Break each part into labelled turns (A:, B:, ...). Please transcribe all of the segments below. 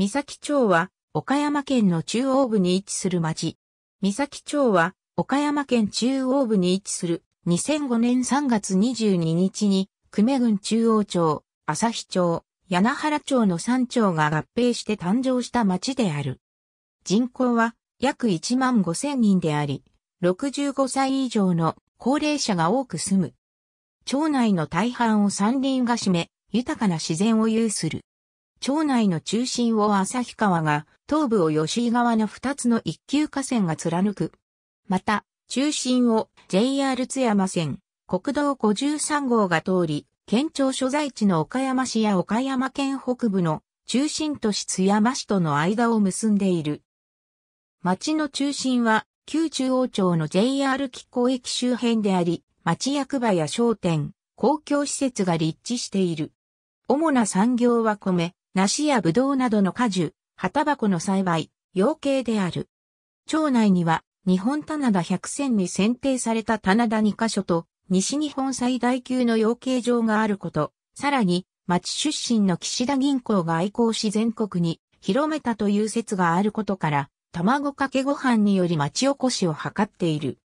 A: 三崎町は、岡山県の中央部に位置する町。三崎町は、岡山県中央部に位置する、2005年3月22日に、久米郡中央町、朝日町、柳原町の3町が合併して誕生した町である。人口は約1万5千人であり、65歳以上の高齢者が多く住む。町内の大半を山林が占め、豊かな自然を有する。町内の中心を旭川が、東部を吉井川の二つの一級河川が貫く。また、中心を JR 津山線、国道53号が通り、県庁所在地の岡山市や岡山県北部の中心都市津山市との間を結んでいる。町の中心は旧中央町の JR 気候駅周辺であり、町役場や商店、公共施設が立地している。主な産業は米、梨やぶどうなどの果樹、葉タバコの栽培、養鶏である。町内には、日本棚田百選に選定された棚田2カ所と、西日本最大級の養鶏場があること、さらに、町出身の岸田銀行が愛好し全国に広めたという説があることから、卵かけご飯により町おこしを図っている。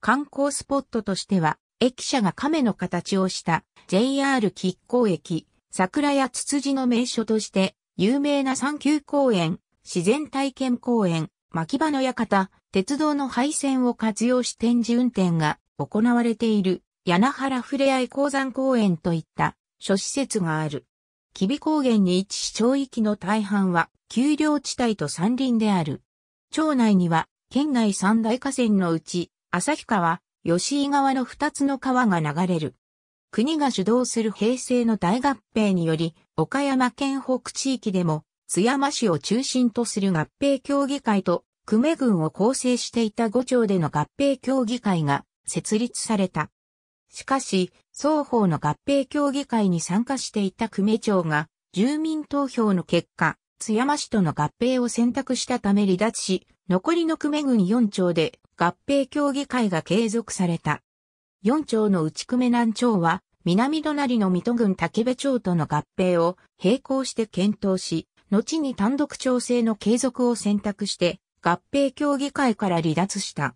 A: 観光スポットとしては、駅舎が亀の形をした JR 吉光駅、桜やツツジの名所として、有名な三級公園、自然体験公園、牧場の館、鉄道の廃線を活用し展示運転が行われている、柳原ふれあい鉱山公園といった諸施設がある。吉備高原に位置し町域の大半は、丘陵地帯と山林である。町内には、県内三大河川のうち、旭川、吉井川の二つの川が流れる。国が主導する平成の大合併により、岡山県北地域でも、津山市を中心とする合併協議会と、久米郡を構成していた五町での合併協議会が設立された。しかし、双方の合併協議会に参加していた久米町が、住民投票の結果、津山市との合併を選択したため離脱し、残りの久米郡4町で合併協議会が継続された。四町の内久米南町は、南隣の水戸郡竹部町との合併を並行して検討し、後に単独調整の継続を選択して、合併協議会から離脱した。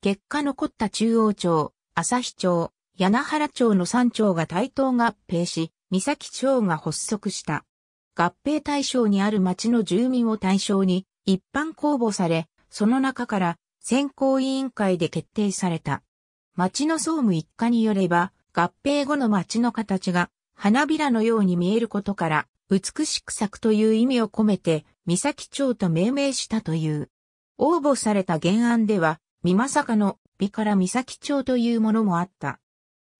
A: 結果残った中央町、旭町、柳原町の三町が対等合併し、三崎町が発足した。合併対象にある町の住民を対象に一般公募され、その中から選考委員会で決定された。町の総務一家によれば、合併後の町の形が花びらのように見えることから、美しく咲くという意味を込めて、三崎町と命名したという。応募された原案では、さ政の美から三崎町というものもあった。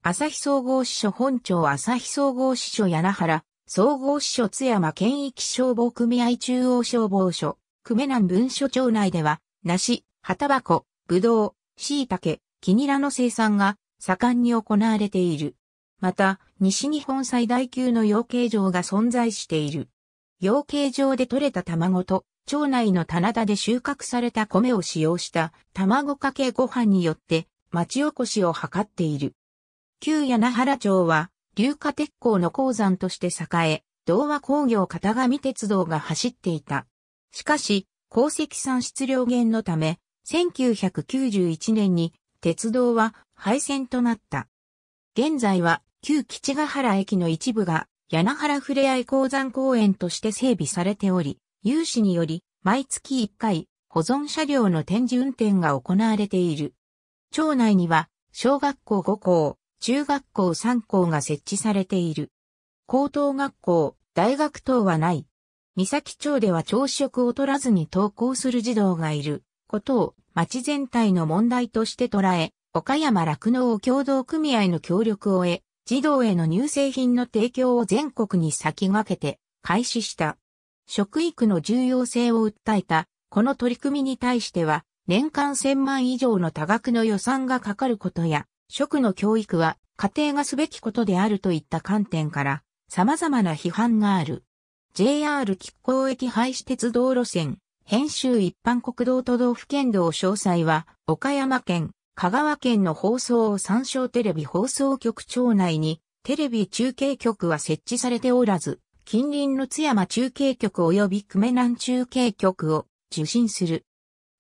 A: 朝日総合支所本町朝日総合支所柳原、総合支所津山県域消防組合中央消防署、久米南文書町内では、梨、旗箱、ぶどう、椎茸、キニラの生産が盛んに行われている。また、西日本最大級の養鶏場が存在している。養鶏場で採れた卵と、町内の棚田で収穫された米を使用した卵かけご飯によって町おこしを図っている。旧柳原町は、硫化鉄鋼の鉱山として栄え、童話工業片上鉄道が走っていた。しかし、鉱石産出量減のため、1991年に鉄道は廃線となった。現在は旧吉ヶ原駅の一部が柳原ふれあい鉱山公園として整備されており、有志により毎月1回保存車両の展示運転が行われている。町内には小学校5校、中学校3校が設置されている。高等学校、大学等はない。三崎町では朝食を取らずに登校する児童がいる。ことを町全体の問題として捉え、岡山酪農協同組合の協力を得、児童への乳製品の提供を全国に先駆けて開始した。食育の重要性を訴えた、この取り組みに対しては、年間1000万以上の多額の予算がかかることや、食の教育は家庭がすべきことであるといった観点から、様々な批判がある。JR 亀甲駅廃止鉄道路線、編集一般国道都道府県道詳細は、岡山県、香川県の放送を参照テレビ放送局庁内に、テレビ中継局は設置されておらず、近隣の津山中継局及び久米南中継局を受信する。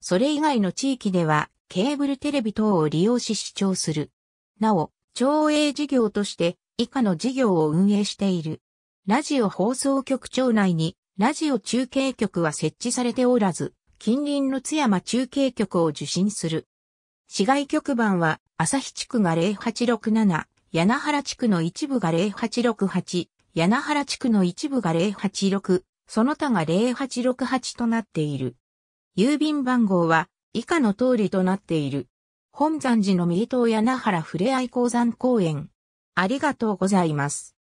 A: それ以外の地域では、ケーブルテレビ等を利用し視聴する。なお、町営事業として以下の事業を運営している。ラジオ放送局庁内にラジオ中継局は設置されておらず、近隣の津山中継局を受信する。市外局番は、朝日地区が0867、柳原地区の一部が0868、柳原地区の一部が086、その他が0868となっている。郵便番号は以下の通りとなっている。本山寺の右東柳原ふれあい鉱山公園。ありがとうございます。